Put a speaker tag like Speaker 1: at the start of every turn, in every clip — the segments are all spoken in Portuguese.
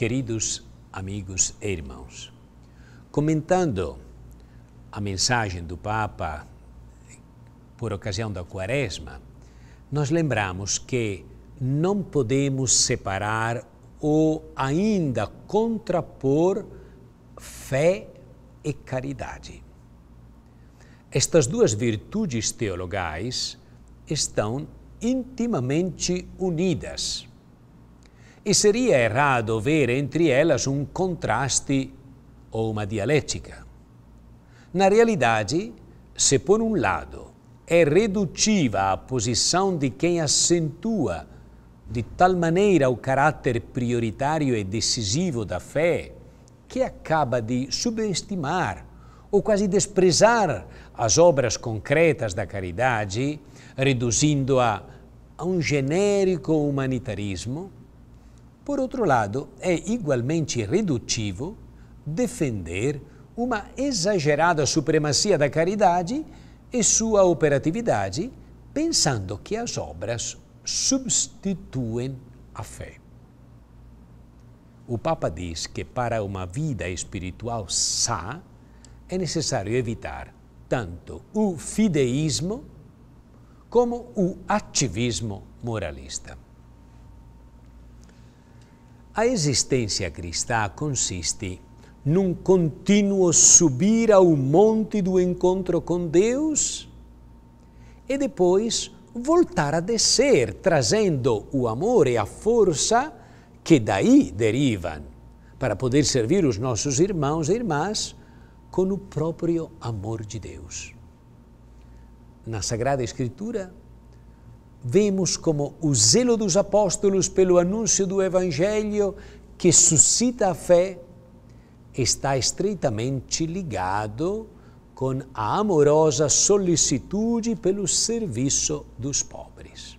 Speaker 1: Queridos amigos e irmãos, comentando a mensagem do Papa por ocasião da Quaresma, nós lembramos que não podemos separar ou ainda contrapor fé e caridade. Estas duas virtudes teologais estão intimamente unidas. E seria errado ver entre elas um contraste ou uma dialética. Na realidade, se por um lado é redutiva a posição de quem acentua de tal maneira o caráter prioritário e decisivo da fé que acaba de subestimar ou quase desprezar as obras concretas da caridade, reduzindo-a a um genérico humanitarismo, por outro lado, é igualmente redutivo defender uma exagerada supremacia da caridade e sua operatividade, pensando que as obras substituem a fé. O Papa diz que para uma vida espiritual sã é necessário evitar tanto o fideísmo como o ativismo moralista. A existência cristã consiste num contínuo subir ao monte do encontro com Deus e depois voltar a descer, trazendo o amor e a força que daí derivam, para poder servir os nossos irmãos e irmãs com o próprio amor de Deus. Na Sagrada Escritura, vemos como o zelo dos apóstolos pelo anúncio do Evangelho que suscita a fé está estreitamente ligado com a amorosa solicitude pelo serviço dos pobres.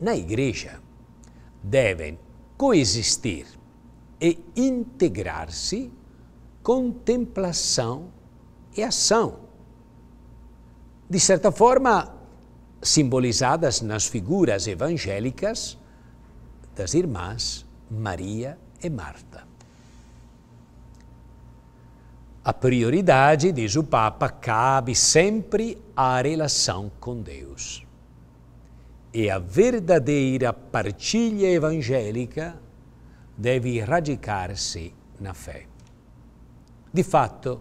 Speaker 1: Na Igreja devem coexistir e integrar-se contemplação e ação. De certa forma, simbolizadas nas figuras evangélicas das irmãs Maria e Marta. A prioridade, diz o Papa, cabe sempre à relação com Deus. E a verdadeira partilha evangélica deve radicar-se na fé. De fato,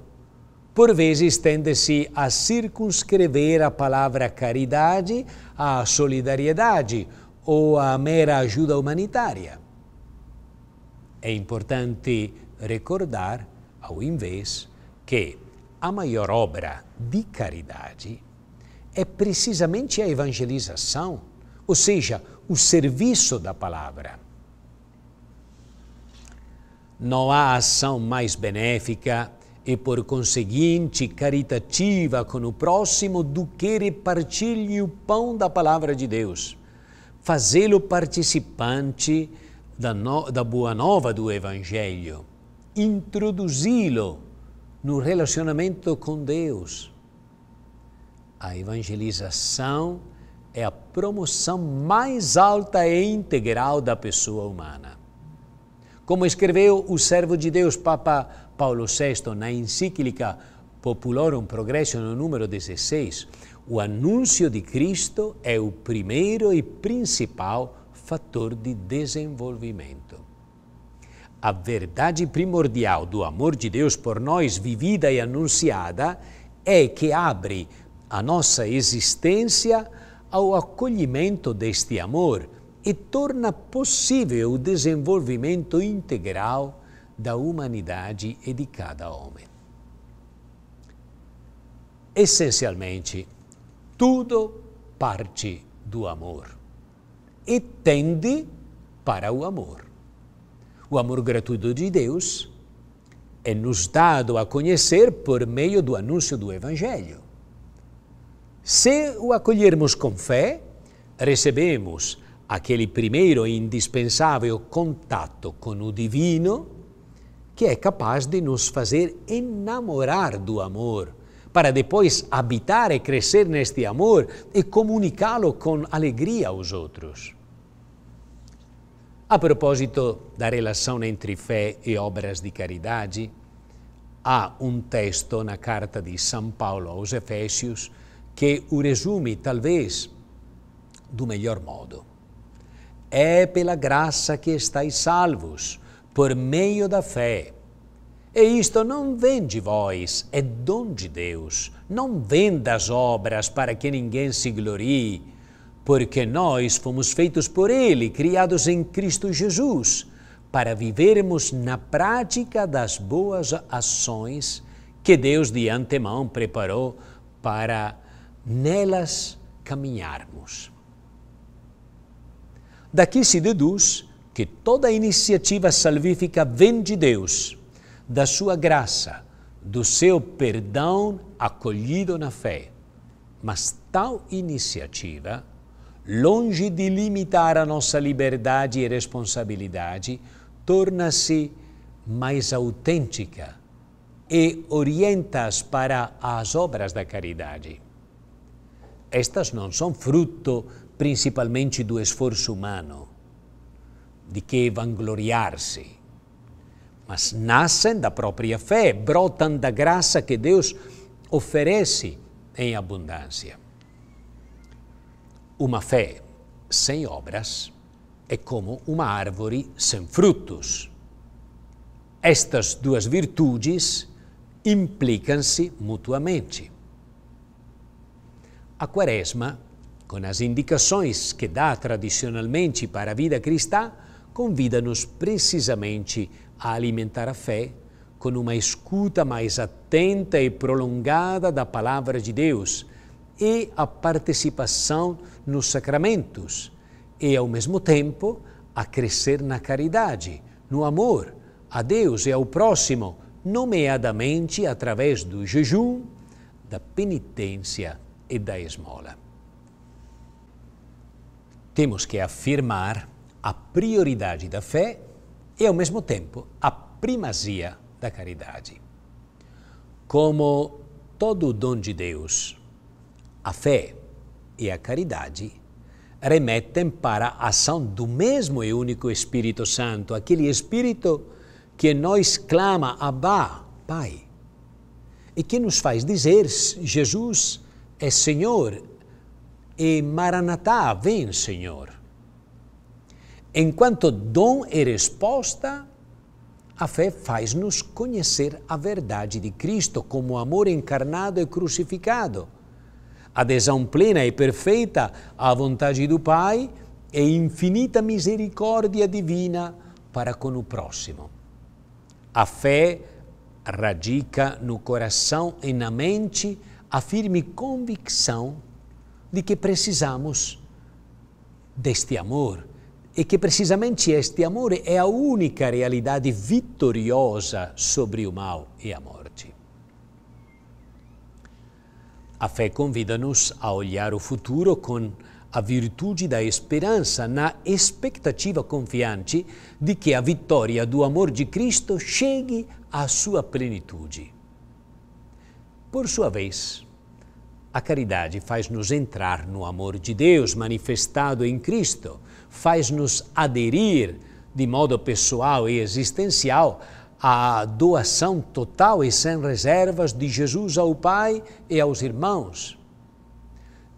Speaker 1: por vezes tende-se a circunscrever a palavra caridade à solidariedade ou à mera ajuda humanitária. É importante recordar, ao invés, que a maior obra de caridade é precisamente a evangelização, ou seja, o serviço da palavra. Não há ação mais benéfica e por conseguinte caritativa com o próximo do que repartir-lhe o pão da palavra de Deus, fazê-lo participante da, no, da boa nova do Evangelho, introduzi-lo no relacionamento com Deus. A evangelização é a promoção mais alta e integral da pessoa humana. Como escreveu o servo de Deus, Papa Paulo VI, na encíclica Populorum Progresso, no número 16, o anúncio de Cristo é o primeiro e principal fator de desenvolvimento. A verdade primordial do amor de Deus por nós, vivida e anunciada, é que abre a nossa existência ao acolhimento deste amor e torna possível o desenvolvimento integral da humanidade e de cada homem. Essencialmente, tudo parte do amor e tende para o amor. O amor gratuito de Deus é nos dado a conhecer por meio do anúncio do Evangelho. Se o acolhermos com fé, recebemos aquele primeiro e indispensável contato com o divino que é capaz de nos fazer enamorar do amor, para depois habitar e crescer neste amor e comunicá-lo com alegria aos outros. A propósito da relação entre fé e obras de caridade, há um texto na carta de São Paulo aos Efésios que o resume, talvez, do melhor modo. É pela graça que estáis salvos por meio da fé. E isto não vem de vós, é dom de Deus. Não vem das obras para que ninguém se glorie, porque nós fomos feitos por Ele, criados em Cristo Jesus, para vivermos na prática das boas ações que Deus de antemão preparou para nelas caminharmos. Daqui se deduz que toda iniciativa salvífica vem de Deus, da sua graça, do seu perdão acolhido na fé. Mas tal iniciativa, longe de limitar a nossa liberdade e responsabilidade, torna-se mais autêntica e orienta-as para as obras da caridade. Estas não são fruto principalmente do esforço humano, que vangloriar-se, mas nascem da própria fé, brotam da graça que Deus oferece em abundância. Uma fé sem obras é como uma árvore sem frutos. Estas duas virtudes implicam-se mutuamente. A Quaresma, com as indicações que dá tradicionalmente para a vida cristã, convida-nos precisamente a alimentar a fé com uma escuta mais atenta e prolongada da palavra de Deus e a participação nos sacramentos, e ao mesmo tempo a crescer na caridade, no amor a Deus e ao próximo, nomeadamente através do jejum, da penitência e da esmola. Temos que afirmar a prioridade da fé e, ao mesmo tempo, a primazia da caridade. Como todo dom de Deus, a fé e a caridade remetem para a ação do mesmo e único Espírito Santo, aquele Espírito que nós clama Abba, Pai, e que nos faz dizer Jesus é Senhor e Maranatá, vem Senhor. Enquanto dom e resposta, a fé faz-nos conhecer a verdade de Cristo como amor encarnado e crucificado, adesão plena e perfeita à vontade do Pai e infinita misericórdia divina para com o próximo. A fé radica no coração e na mente a firme convicção de que precisamos deste amor e que precisamente este amor é a única realidade vitoriosa sobre o mal e a morte. A fé convida-nos a olhar o futuro com a virtude da esperança, na expectativa confiante de que a vitória do amor de Cristo chegue à sua plenitude. Por sua vez, a caridade faz-nos entrar no amor de Deus manifestado em Cristo, faz-nos aderir de modo pessoal e existencial à doação total e sem reservas de Jesus ao Pai e aos irmãos.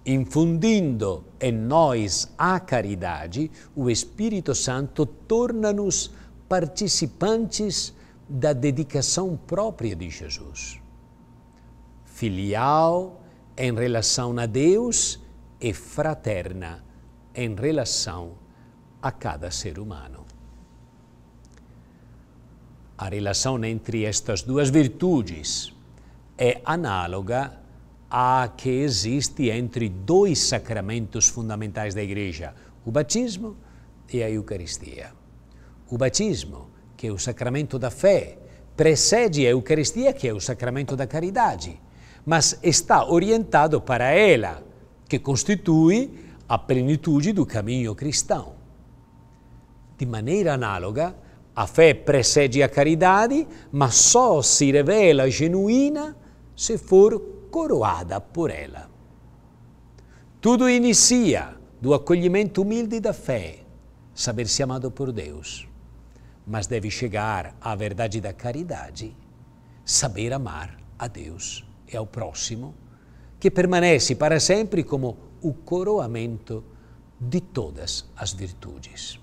Speaker 1: Infundindo em nós a caridade, o Espírito Santo torna-nos participantes da dedicação própria de Jesus. Filial em relação a Deus e fraterna em relação a cada ser humano. A relação entre estas duas virtudes é análoga à que existe entre dois sacramentos fundamentais da Igreja, o batismo e a Eucaristia. O batismo, que é o sacramento da fé, precede a Eucaristia, que é o sacramento da caridade mas está orientado para ela, que constitui a plenitude do caminho cristão. De maneira análoga, a fé precede a caridade, mas só se revela genuína se for coroada por ela. Tudo inicia do acolhimento humilde da fé, saber-se amado por Deus, mas deve chegar à verdade da caridade, saber amar a Deus e ao próximo, que permanece para sempre como o coroamento de todas as virtudes.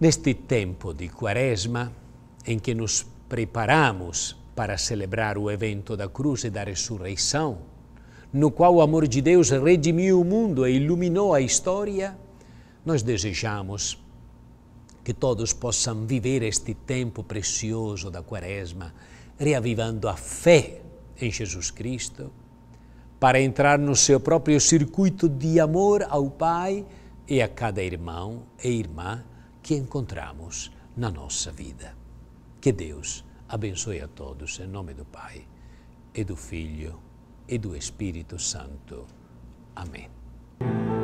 Speaker 1: Neste tempo de Quaresma, em que nos preparamos para celebrar o evento da cruz e da ressurreição, no qual o amor de Deus redimiu o mundo e iluminou a história, nós desejamos que todos possam viver este tempo precioso da Quaresma reavivando a fé em Jesus Cristo, para entrar no seu próprio circuito de amor ao Pai e a cada irmão e irmã que encontramos na nossa vida. Que Deus abençoe a todos em nome do Pai e do Filho e do Espírito Santo. Amém.